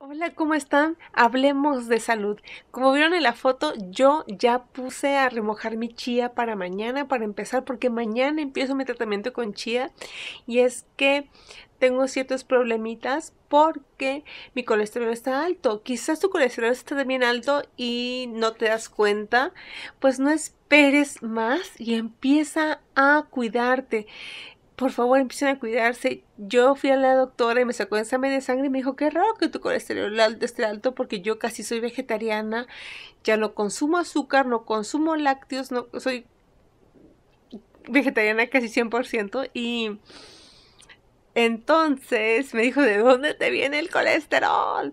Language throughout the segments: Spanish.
Hola, ¿cómo están? Hablemos de salud. Como vieron en la foto, yo ya puse a remojar mi chía para mañana, para empezar, porque mañana empiezo mi tratamiento con chía. Y es que tengo ciertos problemitas porque mi colesterol está alto. Quizás tu colesterol está también alto y no te das cuenta. Pues no esperes más y empieza a cuidarte por favor empiecen a cuidarse. Yo fui a la doctora y me sacó examen de sangre y me dijo, qué raro que tu colesterol esté alto porque yo casi soy vegetariana, ya no consumo azúcar, no consumo lácteos, no soy vegetariana casi 100% y... Entonces me dijo, ¿de dónde te viene el colesterol?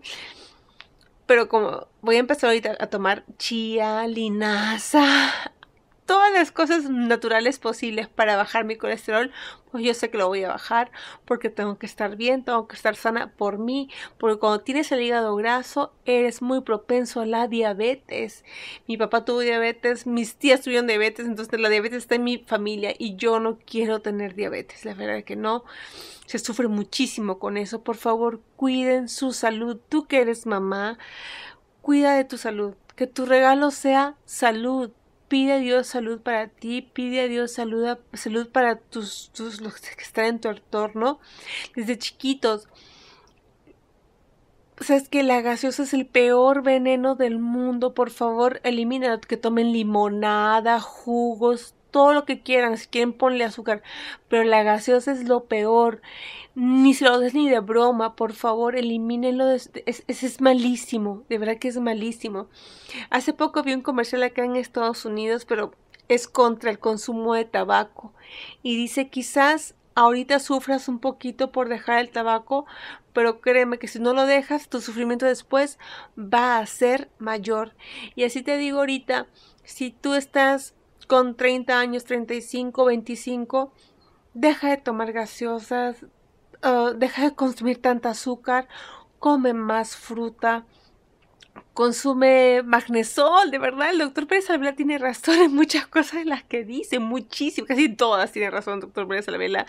Pero como voy a empezar ahorita a tomar chía, linaza, todas las cosas naturales posibles para bajar mi colesterol, pues yo sé que lo voy a bajar porque tengo que estar bien, tengo que estar sana por mí, porque cuando tienes el hígado graso eres muy propenso a la diabetes. Mi papá tuvo diabetes, mis tías tuvieron diabetes, entonces la diabetes está en mi familia y yo no quiero tener diabetes, la verdad es que no. Se sufre muchísimo con eso. Por favor, cuiden su salud. Tú que eres mamá, cuida de tu salud. Que tu regalo sea salud, Pide a Dios salud para ti, pide a Dios salud, para tus, tus, los que están en tu entorno desde chiquitos. Sabes que la gaseosa es el peor veneno del mundo. Por favor, elimina que tomen limonada, jugos, todo lo que quieran, si quieren ponle azúcar, pero la gaseosa es lo peor, ni se lo des ni de broma, por favor, elimínenlo, es, es malísimo, de verdad que es malísimo. Hace poco vi un comercial acá en Estados Unidos, pero es contra el consumo de tabaco y dice quizás ahorita sufras un poquito por dejar el tabaco, pero créeme que si no lo dejas, tu sufrimiento después va a ser mayor. Y así te digo ahorita, si tú estás con 30 años, 35, 25, deja de tomar gaseosas, eh, deja de consumir tanta azúcar, come más fruta, consume magnesol, de verdad, el doctor Pérez Alvela tiene razón en muchas cosas de las que dice, muchísimas, casi todas tiene razón, doctor Pérez Alvela.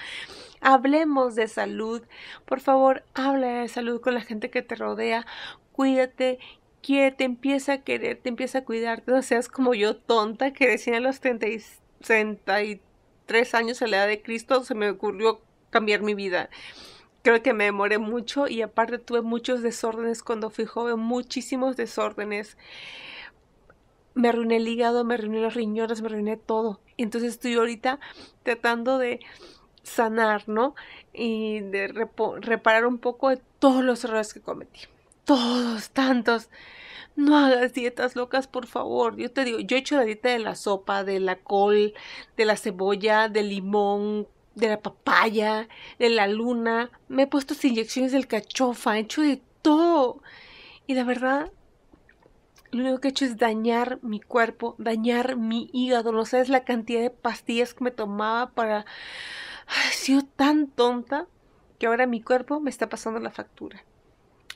Hablemos de salud, por favor, habla de salud con la gente que te rodea, cuídate quiere, te empieza a querer, te empieza a cuidar, no seas como yo tonta que decía a los 33 años a la edad de Cristo se me ocurrió cambiar mi vida. Creo que me demoré mucho y aparte tuve muchos desórdenes cuando fui joven, muchísimos desórdenes. Me arruiné el hígado, me arruiné los riñones, me arruiné todo. Entonces estoy ahorita tratando de sanar, ¿no? Y de reparar un poco de todos los errores que cometí todos, tantos. No hagas dietas locas, por favor. Yo te digo, yo he hecho la dieta de la sopa, de la col, de la cebolla, del limón, de la papaya, de la luna. Me he puesto inyecciones del cachofa, he hecho de todo. Y la verdad, lo único que he hecho es dañar mi cuerpo, dañar mi hígado. No sabes la cantidad de pastillas que me tomaba para... Ay, sido tan tonta que ahora mi cuerpo me está pasando la factura.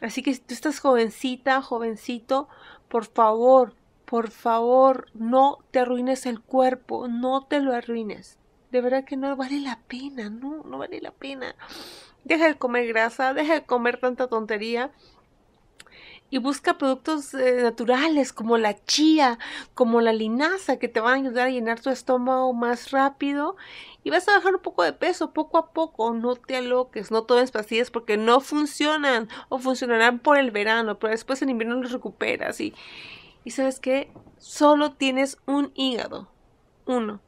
Así que si tú estás jovencita, jovencito, por favor, por favor, no te arruines el cuerpo, no te lo arruines. De verdad que no vale la pena, no, no vale la pena. Deja de comer grasa, deja de comer tanta tontería y busca productos eh, naturales como la chía, como la linaza, que te van a ayudar a llenar tu estómago más rápido y vas a bajar un poco de peso poco a poco. No te aloques, no tomes pastillas porque no funcionan o funcionarán por el verano, pero después en invierno los recuperas. Y, y sabes que solo tienes un hígado, uno.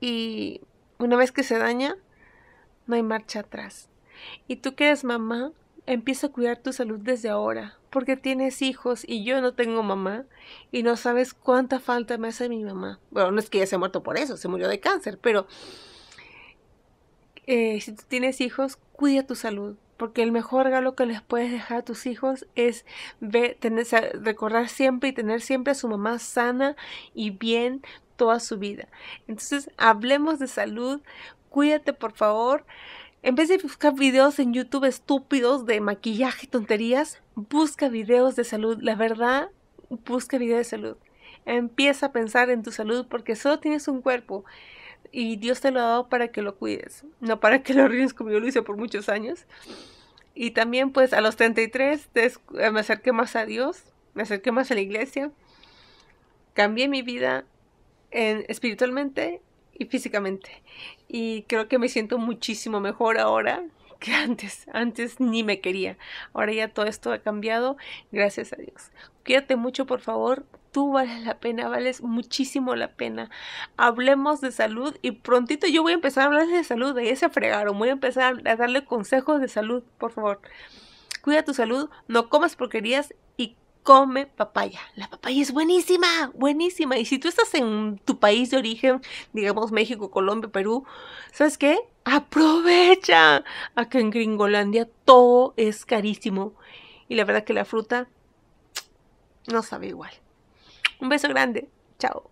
Y una vez que se daña, no hay marcha atrás. Y tú que eres mamá, empieza a cuidar tu salud desde ahora porque tienes hijos y yo no tengo mamá y no sabes cuánta falta me hace mi mamá. Bueno, no es que ya se ha muerto por eso, se murió de cáncer, pero eh, si tú tienes hijos, cuida tu salud, porque el mejor regalo que les puedes dejar a tus hijos es ver, tener, recordar siempre y tener siempre a su mamá sana y bien toda su vida. Entonces, hablemos de salud, cuídate por favor. En vez de buscar videos en YouTube estúpidos de maquillaje y tonterías, busca videos de salud. La verdad, busca videos de salud. Empieza a pensar en tu salud porque solo tienes un cuerpo y Dios te lo ha dado para que lo cuides, no para que lo ríes como yo lo hice por muchos años. Y también pues a los 33 eh, me acerqué más a Dios, me acerqué más a la iglesia, cambié mi vida en, espiritualmente y físicamente. Y creo que me siento muchísimo mejor ahora que antes. Antes ni me quería. Ahora ya todo esto ha cambiado. Gracias a Dios. Cuídate mucho, por favor. Tú vales la pena, vales muchísimo la pena. Hablemos de salud y prontito yo voy a empezar a hablar de salud. De ahí se fregaron. Voy a empezar a darle consejos de salud, por favor. Cuida tu salud, no comas porquerías y come papaya. La papaya es buenísima, buenísima. Y si tú estás en tu país de origen, digamos México, Colombia, Perú, ¿sabes qué? Aprovecha. Acá en Gringolandia todo es carísimo. Y la verdad que la fruta no sabe igual. Un beso grande. Chao.